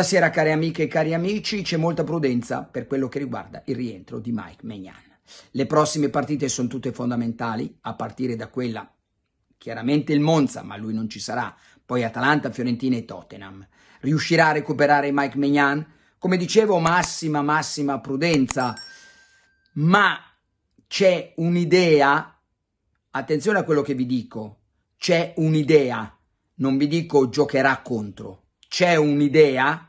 Buonasera cari amiche e cari amici, c'è molta prudenza per quello che riguarda il rientro di Mike Maignan. Le prossime partite sono tutte fondamentali, a partire da quella, chiaramente il Monza, ma lui non ci sarà, poi Atalanta, Fiorentina e Tottenham. Riuscirà a recuperare Mike Maignan? Come dicevo, massima, massima prudenza, ma c'è un'idea, attenzione a quello che vi dico, c'è un'idea, non vi dico giocherà contro, c'è un'idea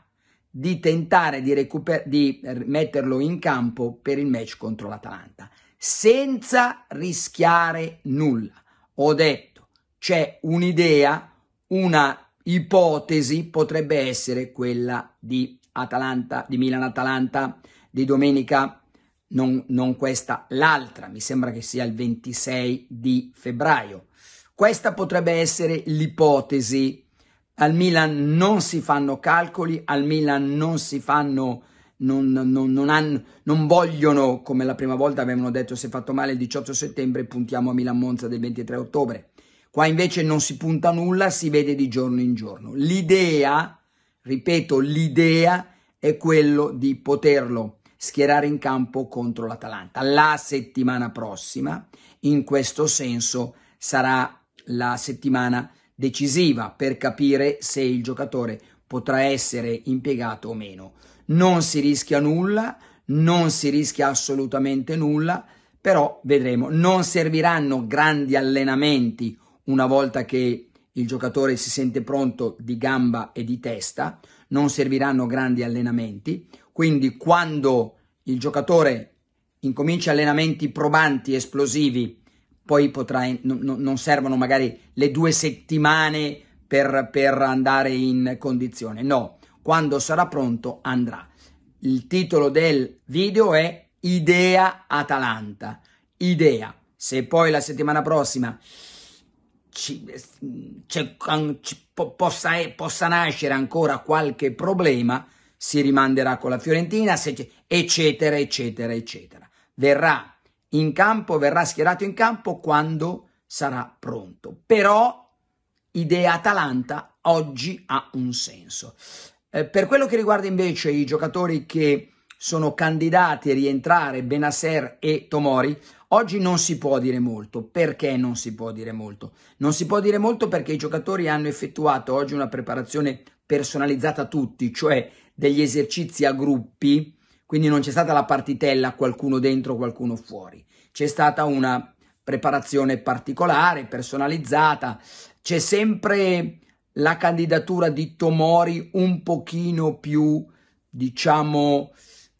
di tentare di, recuper- di metterlo in campo per il match contro l'Atalanta, senza rischiare nulla. Ho detto, c'è un'idea, una ipotesi potrebbe essere quella di Atalanta, di Milan-Atalanta di domenica, non, non questa, l'altra, mi sembra che sia il 26 di febbraio. Questa potrebbe essere l'ipotesi al Milan non si fanno calcoli, al Milan non si fanno... Non, non, non, hanno, non, vogliono, come la prima volta avevano detto se è fatto male il 18 settembre puntiamo a Milan Monza del 23 ottobre. Qua invece non si punta nulla, si vede di giorno in giorno. L'idea, ripeto, l'idea è quello di poterlo schierare in campo contro l'Atalanta. La settimana prossima, in questo senso, sarà la settimana decisiva per capire se il giocatore potrà essere impiegato o meno. Non si rischia nulla, non si rischia assolutamente nulla, però vedremo. Non serviranno grandi allenamenti una volta che il giocatore si sente pronto di gamba e di testa, non serviranno grandi allenamenti, quindi quando il giocatore incomincia allenamenti probanti, esplosivi, poi potrai, no, no, non servono magari le due settimane per, per andare in condizione, no, quando sarà pronto andrà. Il titolo del video è Idea Atalanta, idea. Se poi la settimana prossima ci, ci, ci, po, possa, possa, nascere ancora qualche problema, si rimanderà con la Fiorentina, se, eccetera, eccetera, eccetera. Verrà in campo, verrà schierato in campo quando sarà pronto. Però idea Atalanta oggi ha un senso. Eh, per quello che riguarda invece i giocatori che sono candidati a rientrare, Benasser e Tomori, oggi non si può dire molto. Perché non si può dire molto? Non si può dire molto perché i giocatori hanno effettuato oggi una preparazione personalizzata a tutti, cioè degli esercizi a gruppi quindi non c'è stata la partitella qualcuno dentro, qualcuno fuori. C'è stata una preparazione particolare, personalizzata. C'è sempre la candidatura di Tomori un pochino più, diciamo,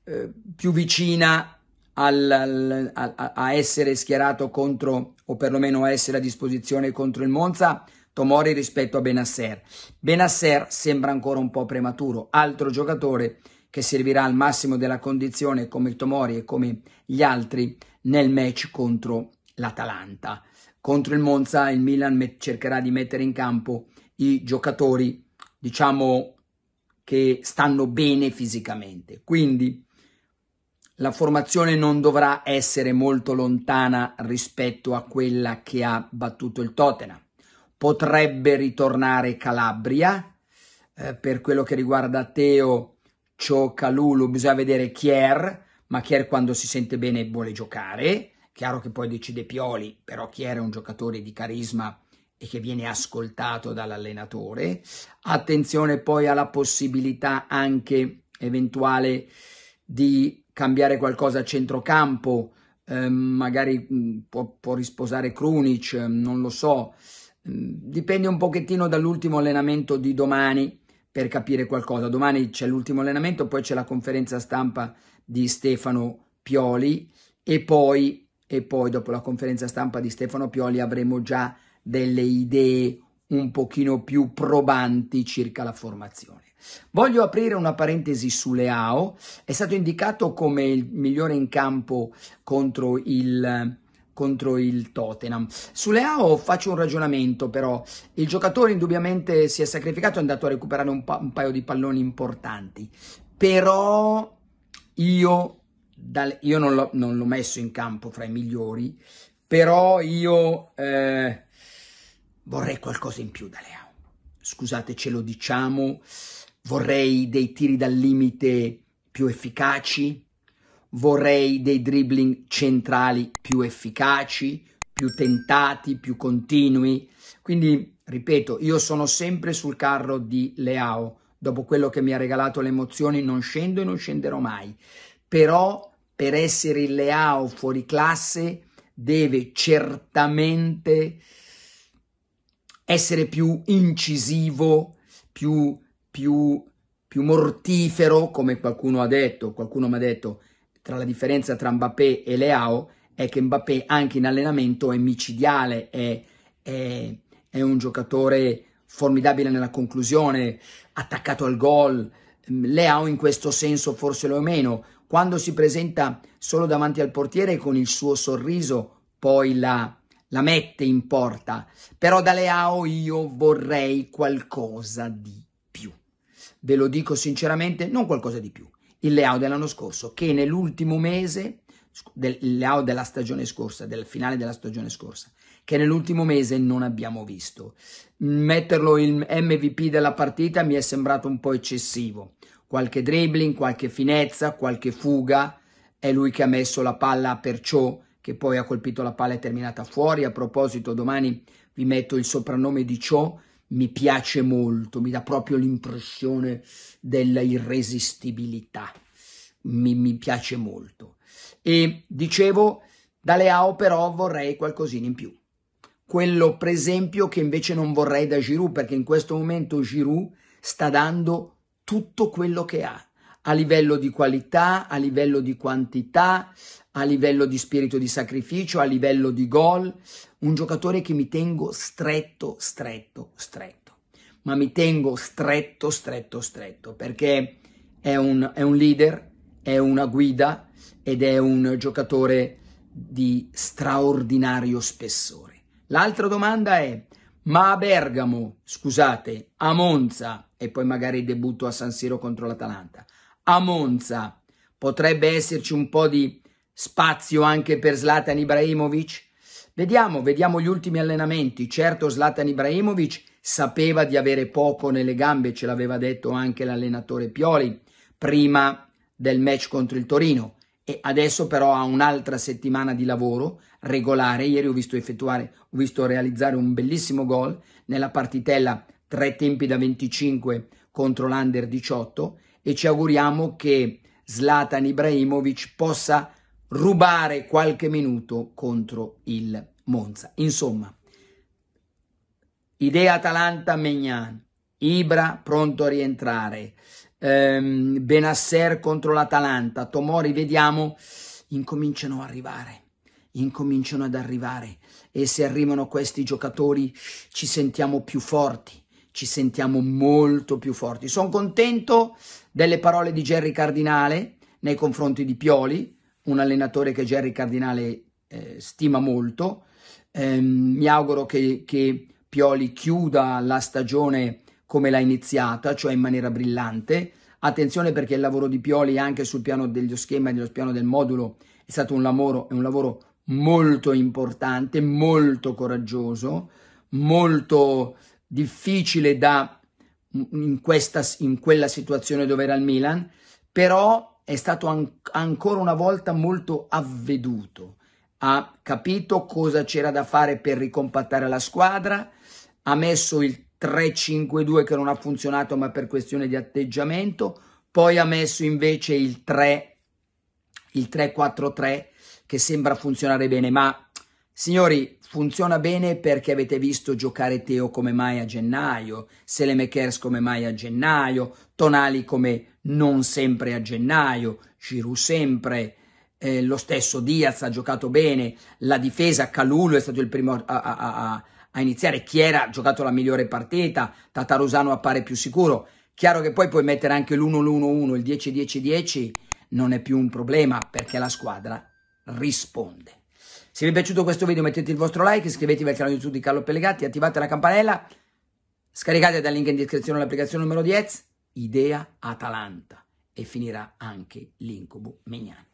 eh, più vicina al, al, a, a, essere schierato contro, o perlomeno a essere a disposizione contro il Monza, Tomori rispetto a Benasser. Benasser sembra ancora un po' prematuro, altro giocatore che servirà al massimo della condizione come il Tomori e come gli altri nel match contro l'Atalanta. Contro il Monza il Milan cercherà di mettere in campo i giocatori, diciamo, che stanno bene fisicamente. Quindi la formazione non dovrà essere molto lontana rispetto a quella che ha battuto il Tottenham. Potrebbe ritornare Calabria. Eh, per quello che riguarda Teo, Ciccio, Calulu, bisogna vedere Chier, ma Chier quando si sente bene vuole giocare, chiaro che poi decide Pioli, però Chier è un giocatore di carisma e che viene ascoltato dall'allenatore. Attenzione poi alla possibilità anche eventuale di cambiare qualcosa a centrocampo, eh, magari mm, può, può, risposare Krunic, mm, non lo so, mm, dipende un pochettino dall'ultimo allenamento di domani per capire qualcosa. Domani c'è l'ultimo allenamento, poi c'è la conferenza stampa di Stefano Pioli e poi, e poi dopo la conferenza stampa di Stefano Pioli avremo già delle idee un pochino più probanti circa la formazione. Voglio aprire una parentesi su Leao, è stato indicato come il migliore in campo contro il contro il Tottenham. Su Leao faccio un ragionamento però, il giocatore indubbiamente si è sacrificato e è andato a recuperare un, pa un, paio di palloni importanti, però io, dal, io non, l'ho, messo in campo fra i migliori, però io eh, vorrei qualcosa in più da Leao, scusate ce lo diciamo, vorrei dei tiri dal limite più efficaci, vorrei dei dribbling centrali più efficaci, più tentati, più continui. Quindi, ripeto, io sono sempre sul carro di Leao. Dopo quello che mi ha regalato le emozioni non scendo e non scenderò mai. Però per essere il Leao fuori classe deve certamente essere più incisivo, più, più, più mortifero, come qualcuno ha detto, qualcuno mi ha detto, tra la differenza tra Mbappé e Leao è che Mbappé anche in allenamento è micidiale, è, è, è un giocatore formidabile nella conclusione, attaccato al gol. Leao in questo senso forse lo è meno. Quando si presenta solo davanti al portiere con il suo sorriso, poi la, la mette in porta. Però da Leao io vorrei qualcosa di più. Ve lo dico sinceramente, non qualcosa di più il layout dell'anno scorso, che nell'ultimo mese, del, il layout della stagione scorsa, del finale della stagione scorsa, che nell'ultimo mese non abbiamo visto. Metterlo il MVP della partita mi è sembrato un po' eccessivo. Qualche dribbling, qualche finezza, qualche fuga. È lui che ha messo la palla perciò che poi ha colpito la palla e terminata fuori. A proposito, domani vi metto il soprannome di ciò mi piace molto, mi dà proprio l'impressione della irresistibilità, mi, mi, piace molto. E dicevo, da Leao però vorrei qualcosina in più. Quello per esempio che invece non vorrei da Giroud, perché in questo momento Giroud sta dando tutto quello che ha a livello di qualità, a livello di quantità, a livello di spirito di sacrificio, a livello di gol, un giocatore che mi tengo stretto, stretto, stretto, ma mi tengo stretto, stretto, stretto, perché è un, è un leader, è una guida ed è un giocatore di straordinario spessore. L'altra domanda è, ma a Bergamo, scusate, a Monza e poi magari debutto a San Siro contro l'Atalanta, a Monza. Potrebbe esserci un po' di spazio anche per Zlatan Ibrahimovic? Vediamo, vediamo gli ultimi allenamenti. Certo Zlatan Ibrahimovic sapeva di avere poco nelle gambe, ce l'aveva detto anche l'allenatore Pioli prima del match contro il Torino e adesso però ha un'altra settimana di lavoro regolare. Ieri ho visto effettuare, ho visto realizzare un bellissimo gol nella partitella tre tempi da 25 contro l'Under 18 e ci auguriamo che Zlatan Ibrahimovic possa rubare qualche minuto contro il Monza. Insomma, idea Atalanta Megnan, Ibra pronto a rientrare, ehm, Benasser contro l'Atalanta, Tomori vediamo, incominciano ad arrivare incominciano ad arrivare e se arrivano questi giocatori ci sentiamo più forti ci sentiamo molto più forti. Sono contento delle parole di Gerry Cardinale nei confronti di Pioli, un allenatore che Gerry Cardinale eh, stima molto. Eh, mi auguro che, che Pioli chiuda la stagione come l'ha iniziata, cioè in maniera brillante. Attenzione perché il lavoro di Pioli anche sul piano dello schema e dello piano del modulo è stato un lavoro, un lavoro molto importante, molto coraggioso, molto difficile da in, questa, in quella situazione dove era il Milan, però è stato an- ancora una volta molto avveduto, ha capito cosa c'era da fare per ricompattare la squadra, ha messo il 3-5-2 che non ha funzionato ma per questione di atteggiamento, poi ha messo invece il 3 il 3-4-3 che sembra funzionare bene, ma Signori, funziona bene perché avete visto giocare Teo come mai a gennaio, Selemekers come mai a gennaio, Tonali come non sempre a gennaio, Giroud sempre, eh, lo stesso Diaz ha giocato bene, la difesa, Calulo è stato il primo a, a, a, a iniziare, Chiera ha giocato la migliore partita, Tatarusano appare più sicuro. Chiaro che poi puoi mettere anche l'1-1-1, il 10-10-10, non è più un problema perché la squadra risponde. Se vi è piaciuto questo video mettete il vostro like, iscrivetevi al canale YouTube di Carlo Pellegatti, attivate la campanella, scaricate dal link in descrizione l'applicazione numero 10, Idea Atalanta, e finirà anche l'incubo Mignani.